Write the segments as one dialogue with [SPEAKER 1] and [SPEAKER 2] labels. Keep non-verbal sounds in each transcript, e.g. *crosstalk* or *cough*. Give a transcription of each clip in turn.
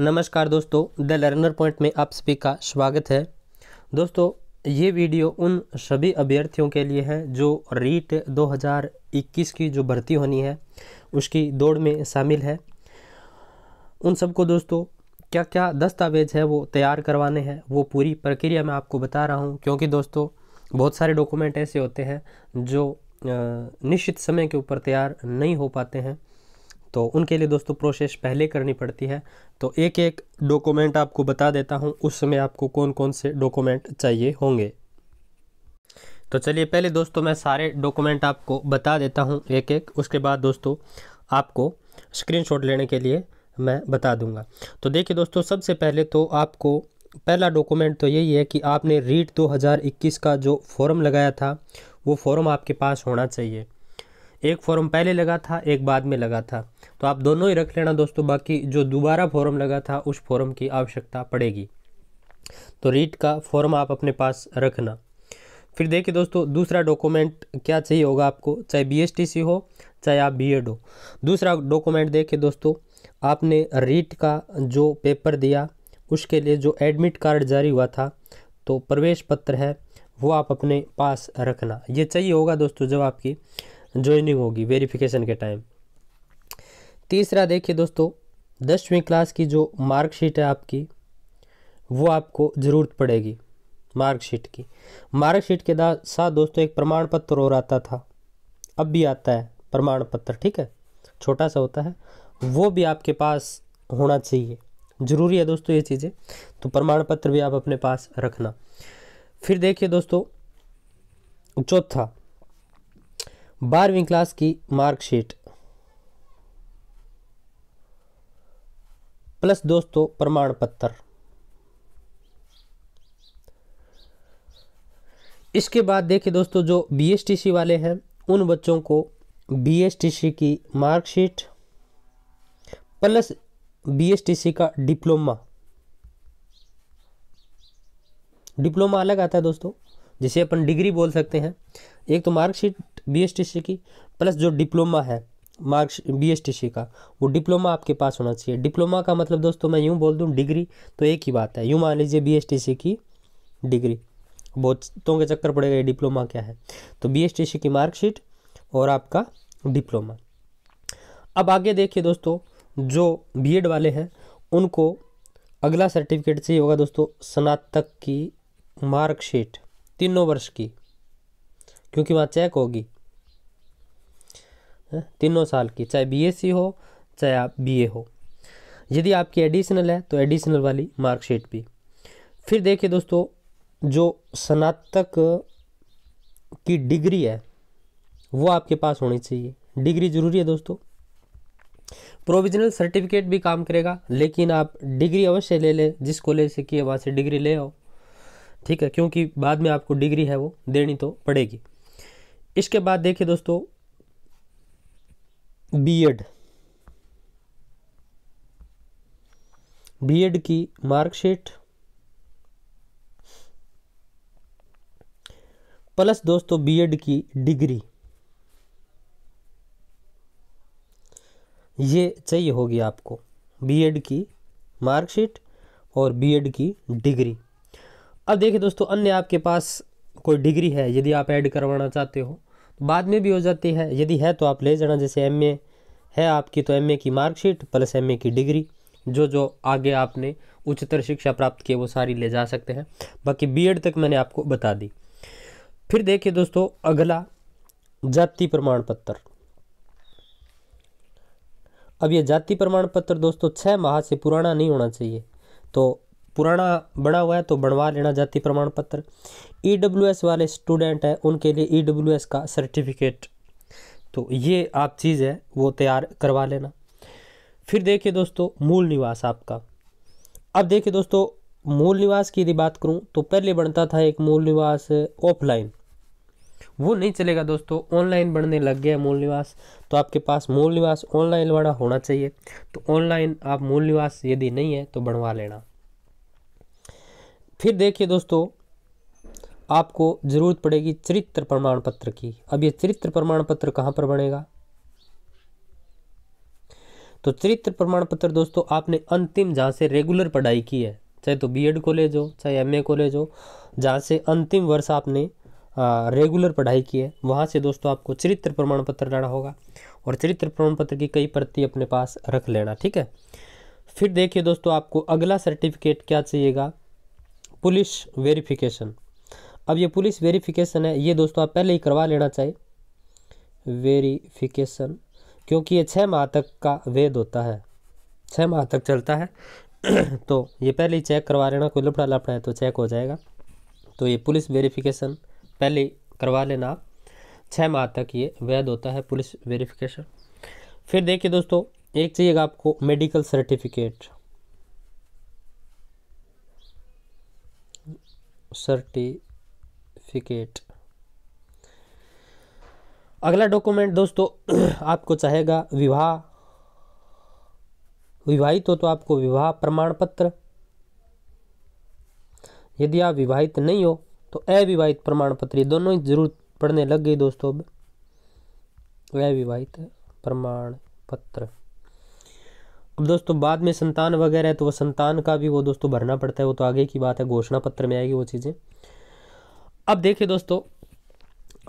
[SPEAKER 1] नमस्कार दोस्तों the learner point में आप सभी का स्वागत है दोस्तों ये वीडियो उन सभी अभ्यर्थियों के लिए है जो रीट 2021 की जो भर्ती होनी है उसकी दौड़ में शामिल है उन सबको दोस्तों क्या क्या दस्तावेज है वो तैयार करवाने हैं वो पूरी प्रक्रिया मैं आपको बता रहा हूँ क्योंकि दोस्तों बहुत सारे डॉक्यूमेंट ऐसे होते हैं जो निश्चित समय के ऊपर तैयार नहीं हो पाते हैं तो उनके लिए दोस्तों प्रोसेस पहले करनी पड़ती है तो एक एक डॉक्यूमेंट आपको बता देता हूँ उस समय आपको कौन कौन से डॉक्यूमेंट चाहिए होंगे तो चलिए पहले दोस्तों मैं सारे डॉक्यूमेंट आपको बता देता हूँ एक एक उसके बाद दोस्तों आपको स्क्रीनशॉट लेने के लिए मैं बता दूंगा तो देखिए दोस्तों सबसे पहले तो आपको पहला डॉक्यूमेंट तो यही है कि आपने रीट 2021 का जो फॉर्म लगाया था वो फॉर्म आपके पास होना चाहिए एक फॉर्म पहले लगा था एक बाद में लगा था तो आप दोनों ही रख लेना दोस्तों बाकी जो दोबारा फॉर्म लगा था उस फॉर्म की आवश्यकता पड़ेगी तो रीट का फॉर्म आप अपने पास रखना फिर देखिए दोस्तों दूसरा डॉक्यूमेंट क्या चाहिए होगा आपको चाहे बी हो चाहे आप बी हो दूसरा डॉक्यूमेंट देखिए दोस्तों आपने रीट का जो पेपर दिया उसके लिए जो एडमिट कार्ड जारी हुआ था तो प्रवेश पत्र है वो आप अपने पास रखना ये चाहिए होगा दोस्तों जब आपकी ज्वाइनिंग होगी वेरिफिकेशन के टाइम तीसरा देखिए दोस्तों दसवीं क्लास की जो मार्कशीट है आपकी वो आपको ज़रूरत पड़ेगी मार्कशीट की मार्कशीट के साथ दोस्तों एक प्रमाण पत्र और आता था अब भी आता है प्रमाण पत्र ठीक है छोटा सा होता है वो भी आपके पास होना चाहिए ज़रूरी है दोस्तों ये चीज़ें तो प्रमाण पत्र भी आप अपने पास रखना फिर देखिए दोस्तों चौथा बारहवीं क्लास की मार्कशीट प्लस दोस्तों प्रमाण पत्र इसके बाद देखिए दोस्तों जो बीएसटीसी वाले हैं उन बच्चों को बीएसटीसी की मार्कशीट प्लस बीएसटीसी का डिप्लोमा डिप्लोमा अलग आता है दोस्तों जिसे अपन डिग्री बोल सकते हैं एक तो मार्कशीट बीएसटीसी की प्लस जो डिप्लोमा है मार्क्स बीएसटीसी का वो डिप्लोमा आपके पास होना चाहिए डिप्लोमा का मतलब दोस्तों मैं यूँ बोल दूँ डिग्री तो एक ही बात है यूँ मान लीजिए बीएसटीसी की डिग्री बहुतों के चक्कर पड़ेगा ये डिप्लोमा क्या है तो बीएसटीसी की मार्कशीट और आपका डिप्लोमा अब आगे देखिए दोस्तों जो एड वाले हैं उनको अगला सर्टिफिकेट चाहिए होगा दोस्तों स्नातक की मार्कशीट तीनों वर्ष की क्योंकि वहाँ चेक होगी तीनों साल की चाहे बीएससी हो चाहे आप बीए हो यदि आपकी एडिशनल है तो एडिशनल वाली मार्कशीट भी फिर देखिए दोस्तों जो स्नातक की डिग्री है वो आपके पास होनी चाहिए डिग्री जरूरी है दोस्तों प्रोविजनल सर्टिफिकेट भी काम करेगा लेकिन आप डिग्री अवश्य ले लें जिस कॉलेज से किए वहाँ से डिग्री ले आओ ठीक है क्योंकि बाद में आपको डिग्री है वो देनी तो पड़ेगी इसके बाद देखिए दोस्तों बी एड बी एड की मार्कशीट प्लस दोस्तों बी एड की डिग्री ये चाहिए होगी आपको बी एड की मार्कशीट और बी एड की डिग्री अब देखिए दोस्तों अन्य आपके पास कोई डिग्री है यदि आप ऐड करवाना चाहते हो बाद में भी हो जाती है यदि है तो आप ले जाना जैसे एम है आपकी तो एम की मार्कशीट प्लस एम की डिग्री जो जो आगे आपने उच्चतर शिक्षा प्राप्त की वो सारी ले जा सकते हैं बाकी बीएड तक मैंने आपको बता दी फिर देखिए दोस्तों अगला जाति प्रमाण पत्र अब ये जाति प्रमाण पत्र दोस्तों छः माह से पुराना नहीं होना चाहिए तो पुराना बना हुआ है तो बनवा लेना जाति प्रमाण पत्र ई e वाले स्टूडेंट हैं उनके लिए ई e का सर्टिफिकेट तो ये आप चीज़ है वो तैयार करवा लेना फिर देखिए दोस्तों मूल निवास आपका अब देखिए दोस्तों मूल निवास की यदि बात करूँ तो पहले बनता था एक मूल निवास ऑफलाइन वो नहीं चलेगा दोस्तों ऑनलाइन बनने लग गया मूल निवास तो आपके पास मूल निवास ऑनलाइन वाला होना चाहिए तो ऑनलाइन आप मूल निवास यदि नहीं है तो बनवा लेना फिर देखिए दोस्तों आपको ज़रूरत पड़ेगी चरित्र प्रमाण पत्र की अब ये चरित्र प्रमाण पत्र कहाँ पर बनेगा तो चरित्र प्रमाण पत्र दोस्तों आपने अंतिम जहाँ से रेगुलर पढ़ाई की है चाहे तो बीएड कॉलेज हो चाहे एमए कॉलेज हो जहाँ से अंतिम वर्ष आपने आ, रेगुलर पढ़ाई की है वहाँ से दोस्तों आपको चरित्र प्रमाण पत्र लाना होगा और चरित्र प्रमाण पत्र की कई प्रति अपने पास रख लेना ठीक है फिर देखिए दोस्तों आपको अगला सर्टिफिकेट क्या चाहिएगा पुलिस वेरिफिकेशन अब ये पुलिस वेरिफिकेशन है ये दोस्तों आप पहले ही करवा लेना चाहिए वेरिफिकेशन क्योंकि ये छः माह तक का वेद होता है छः माह तक चलता है *clears throat* तो ये पहले ही चेक करवा लेना कोई लपड़ा लपड़ा है तो चेक हो जाएगा तो ये पुलिस वेरिफिकेशन पहले ही करवा लेना आप छः माह तक ये वैध होता है पुलिस वेरिफिकेशन फिर देखिए दोस्तों एक चाहिएगा आपको मेडिकल सर्टिफिकेट सर्टिफिकेट अगला डॉक्यूमेंट दोस्तों *clears throat* आपको चाहेगा विवाह विवाहित हो तो आपको विवाह प्रमाण पत्र यदि आप विवाहित नहीं हो तो अविवाहित प्रमाण पत्र ये दोनों ही जरूरत पड़ने लग गई दोस्तों अब अविवाहित प्रमाण पत्र अब दोस्तों बाद में संतान वगैरह है तो वो संतान का भी वो दोस्तों भरना पड़ता है वो तो आगे की बात है घोषणा पत्र में आएगी वो चीज़ें अब देखिए दोस्तों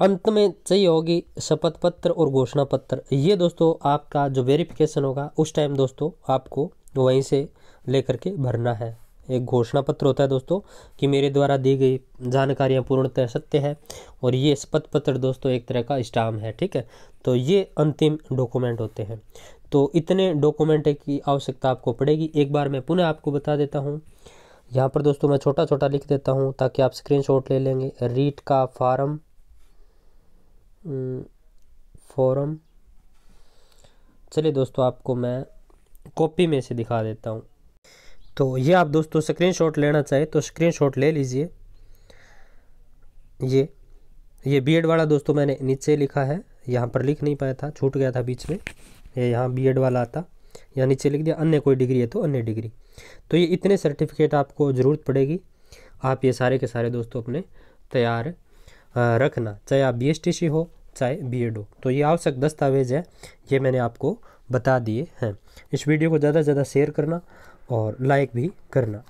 [SPEAKER 1] अंत में चाहिए होगी शपथ पत्र और घोषणा पत्र ये दोस्तों आपका जो वेरिफिकेशन होगा उस टाइम दोस्तों आपको वहीं से लेकर के भरना है एक घोषणा पत्र होता है दोस्तों कि मेरे द्वारा दी गई जानकारियाँ पूर्णतः सत्य है और ये शपथ पत्र दोस्तों एक तरह का स्टाम है ठीक है तो ये अंतिम डॉक्यूमेंट होते हैं तो इतने डॉक्यूमेंट की आवश्यकता आपको पड़ेगी एक बार मैं पुनः आपको बता देता हूँ यहाँ पर दोस्तों मैं छोटा छोटा लिख देता हूँ ताकि आप स्क्रीनशॉट ले लेंगे रीट का फॉर्म हम्म, फॉरम चलिए दोस्तों आपको मैं कॉपी में से दिखा देता हूँ तो ये आप दोस्तों स्क्रीनशॉट लेना चाहे तो स्क्रीनशॉट ले लीजिए ये ये बीएड वाला दोस्तों मैंने नीचे लिखा है यहाँ पर लिख नहीं पाया था छूट गया था बीच में ये यहाँ बी वाला आता या नीचे लिख दिया अन्य कोई डिग्री है तो अन्य डिग्री तो ये इतने सर्टिफिकेट आपको ज़रूरत पड़ेगी आप ये सारे के सारे दोस्तों अपने तैयार रखना चाहे आप बी हो चाहे बी हो तो ये आवश्यक दस्तावेज है ये मैंने आपको बता दिए हैं इस वीडियो को ज़्यादा से ज़्यादा शेयर करना और लाइक भी करना